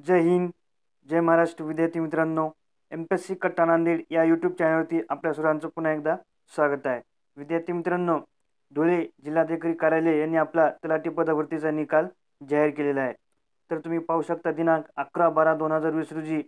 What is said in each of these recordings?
जय हिंद जय महाराष्ट्र विद्यार्थी मित्रांनो M P S C कट्टा नांदेड या यूट्यूब चॅनलवरती आपल्या सर्वांचं पुन्हा एकदा स्वागत आहे विद्यार्थी मित्रांनो धुळे जिल्हाधिकारी कार्यालय यांनी आपला तलाठी पदावरतीचा निकाल जाहीर केलेला आहे तर तुम्ही पाहू शकता दिनांक अकरा बारा दोन हजार वीस रोजी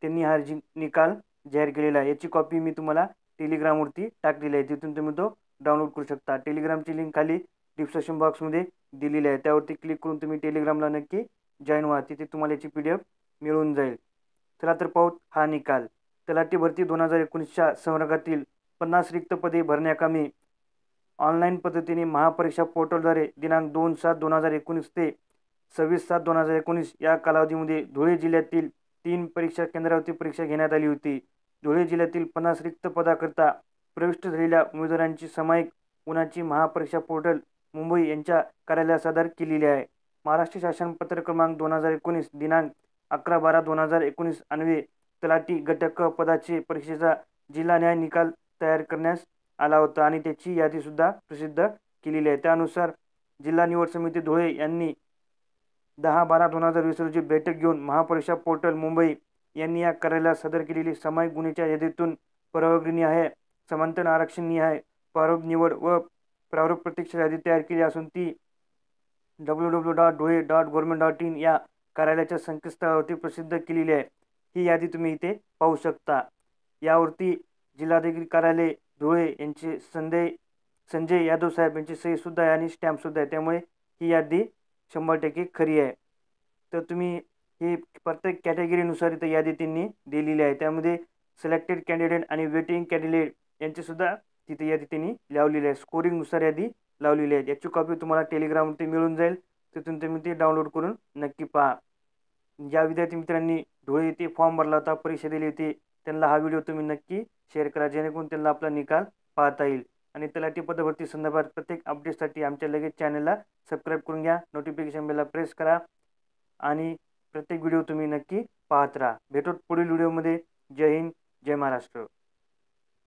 त्यांनी हा जी निकाल जाहीर केलेला आहे याची कॉपी मी तुम्हाला टेलिग्रामवरती टाकलेली आहे तिथून तुम्ही तो डाउनलोड करू शकता टेलिग्रामची लिंक खाली डिस्क्रिप्शन बॉक्समध्ये दिलेली आहे त्यावरती क्लिक करून तुम्ही टेलिग्रामला नक्की जॉईन व्हा तिथे तुम्हाला याची पी डी एफ मिळून जाईल चला तर पाहू हा निकाल तलाठी भरती दोन हजार एकोणीसच्या संवर्गातील पन्नास रिक्त पदे भरण्याकामी ऑनलाईन पद्धतीने महापरीक्षा पोर्टलद्वारे दिनांक दोन सात दोन हजार एकोणीस ते सव्वीस सात दोन हजार एकोणीस या कालावधीमध्ये धुळे जिल्ह्यातील तीन परीक्षा केंद्रावरती परीक्षा घेण्यात आली होती धुळे जिल्ह्यातील पन्नास रिक्त पदाकरता प्रविष्ट झालेल्या उमेदवारांची सामायिक उन्हाची महापरीक्षा पोर्टल मुंबई यांच्या कार्यालयात सादर केलेली आहे महाराष्ट्र शासन पत्र क्रमांक दोन हजार एकोणीस दिनांक अकरा बारा दोन हजार एकोणीस अन्वे तलाठी घटक पदाचे परीक्षेचा जिल्हा न्याय निकाल तयार करण्यास आला होता आणि त्याची यादीसुद्धा प्रसिद्ध केलेली आहे त्यानुसार जिल्हा निवड समिती धुळे यांनी दहा बारा दोन हजार वीस रोजी बैठक घेऊन महापरीक्षा पोर्टल मुंबई यांनी या कार्यालयात सादर केलेली सामायिक गुन्ह्याच्या यादीतून परवानगी आहे समांतर आरक्षण आहे प्रारूप निवड व प्रारूप प्रतीक्षा यादी तयार केली असून ती W W dot Dhule dot government dot in या कार्यालयाच्या संकेतस्थळावरती प्रसिद्ध केलेली आहे ही यादी तुम्ही इथे पाहू शकता यावरती जिल्हाधिकारी कार्यालय धुळे यांचे संजय संजय यादव साहेब यांची सहीसुद्धा आहे आणि स्टॅम्पसुद्धा आहे त्यामुळे ही यादी शंभर टक्के खरी आहे तर तुम्ही हे प्रत्येक कॅटेगरीनुसार इथं यादी त्यांनी दिलेली आहे त्यामध्ये सिलेक्टेड कॅन्डिडेट आणि वेटिंग कॅन्डिडेट यांचीसुद्धा तिथे यादी त्यांनी लावलेली आहे स्कोरिंगनुसार यादी लावलेली आहेत याची कॉपी तुम्हाला टेलिग्रामवरती मिळून जाईल तिथून तुम्ही ते डाउनलोड करून नक्की पहा ज्या विद्यार्थी मित्रांनी धुळे येथे फॉर्म भरला होता परीक्षा दिली होती त्यांना हा व्हिडिओ तुम्ही नक्की शेअर करा जेणेकरून त्यांना आपला निकाल पाहता येईल आणि तलाठी पदभरती संदर्भात प्रत्येक अपडेटसाठी आमच्या लगेच चॅनलला सबस्क्राईब करून घ्या नोटिफिकेशन बेलला प्रेस करा आणि प्रत्येक व्हिडिओ तुम्ही नक्की पाहत राहा भेटोत पुढील व्हिडिओमध्ये जय हिंद जय महाराष्ट्र